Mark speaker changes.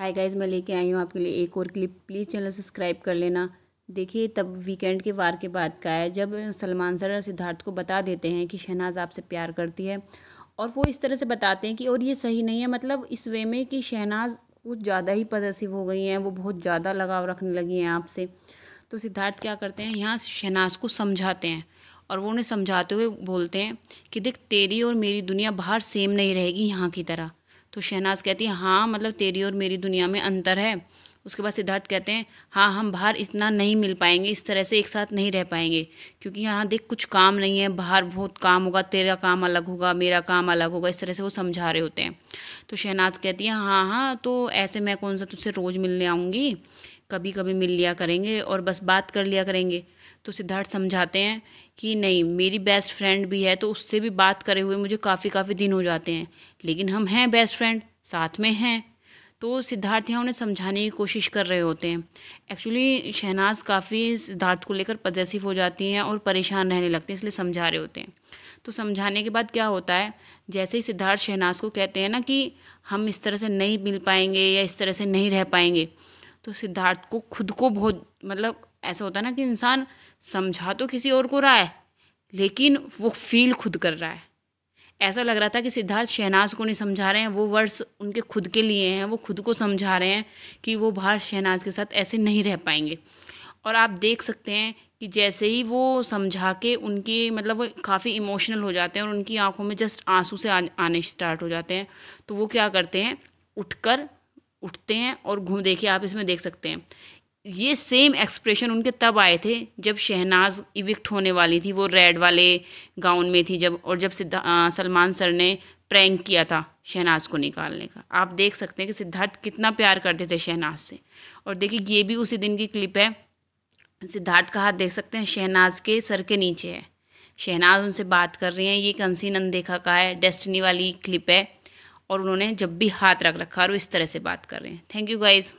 Speaker 1: hi guys मैं लेके आई हूँ आपके लिए एक और क्लिप प्लीज़ चैनल सब्सक्राइब कर लेना देखिए तब वीकेंड के वार के बाद का है जब सलमान सर सिद्धार्थ को बता देते हैं कि शहनाज आपसे प्यार करती है और वो इस तरह से बताते हैं कि और ये सही नहीं है मतलब इस वे में कि शहनाज कुछ ज़्यादा ही पजेसिव हो गई हैं वो बहुत ज़्यादा लगाव रखने लगी हैं आपसे तो सिद्धार्थ क्या करते हैं यहाँ शहनाज को समझाते हैं और वो उन्हें समझाते हुए बोलते हैं कि देख तेरी और मेरी दुनिया बाहर सेम नहीं रहेगी यहाँ की तरह तो शहनाज कहती है हाँ मतलब तेरी और मेरी दुनिया में अंतर है उसके बाद सिद्धार्थ कहते हैं हाँ हम बाहर इतना नहीं मिल पाएंगे इस तरह से एक साथ नहीं रह पाएंगे क्योंकि यहाँ देख कुछ काम नहीं है बाहर बहुत काम होगा तेरा काम अलग होगा मेरा काम अलग होगा इस तरह से वो समझा रहे होते हैं तो शहनाज कहती है हाँ हाँ तो ऐसे मैं कौन सा तुझसे रोज़ मिलने आऊँगी कभी कभी मिल लिया करेंगे और बस बात कर लिया करेंगे तो सिद्धार्थ समझाते हैं कि नहीं मेरी बेस्ट फ्रेंड भी है तो उससे भी बात करे हुए मुझे काफ़ी काफ़ी दिन हो जाते हैं लेकिन हम हैं बेस्ट फ्रेंड साथ में हैं तो सिद्धार्थ यहाँ उन्हें समझाने की कोशिश कर रहे होते हैं एक्चुअली शहनाज काफ़ी सिद्धार्थ को लेकर पजेसिव हो जाती हैं और परेशान रहने लगते हैं इसलिए समझा रहे होते हैं तो समझाने के बाद क्या होता है जैसे ही सिद्धार्थ शहनाज को कहते हैं ना कि हम इस तरह से नहीं मिल पाएंगे या इस तरह से नहीं रह पाएंगे तो सिद्धार्थ को खुद को बहुत मतलब ऐसा होता है ना कि इंसान समझा तो किसी और को रहा है लेकिन वो फील खुद कर रहा है ऐसा लग रहा था कि सिद्धार्थ शहनाज को नहीं समझा रहे हैं वो वर्ड्स उनके खुद के लिए हैं वो खुद को समझा रहे हैं कि वो बाहर शहनाज के साथ ऐसे नहीं रह पाएंगे और आप देख सकते हैं कि जैसे ही वो समझा के उनके मतलब वो काफ़ी इमोशनल हो जाते हैं और उनकी आंखों में जस्ट आंसू से आ, आने स्टार्ट हो जाते हैं तो वो क्या करते हैं उठकर उठते हैं और घूम देखिए आप इसमें देख सकते हैं ये सेम एक्सप्रेशन उनके तब आए थे जब शहनाज इविक्ट होने वाली थी वो रेड वाले गाउन में थी जब और जब सिद्धा सलमान सर ने प्रैंक किया था शहनाज को निकालने का आप देख सकते हैं कि सिद्धार्थ कितना प्यार करते थे शहनाज से और देखिए ये भी उसी दिन की क्लिप है सिद्धार्थ का हाथ देख सकते हैं शहनाज के सर के नीचे है शहनाज उनसे बात कर रही हैं ये कंसीन अनदेखा का है डेस्टनी वाली क्लिप है और उन्होंने जब भी हाथ रख रखा और इस तरह से बात कर रहे हैं थैंक यू गाइज़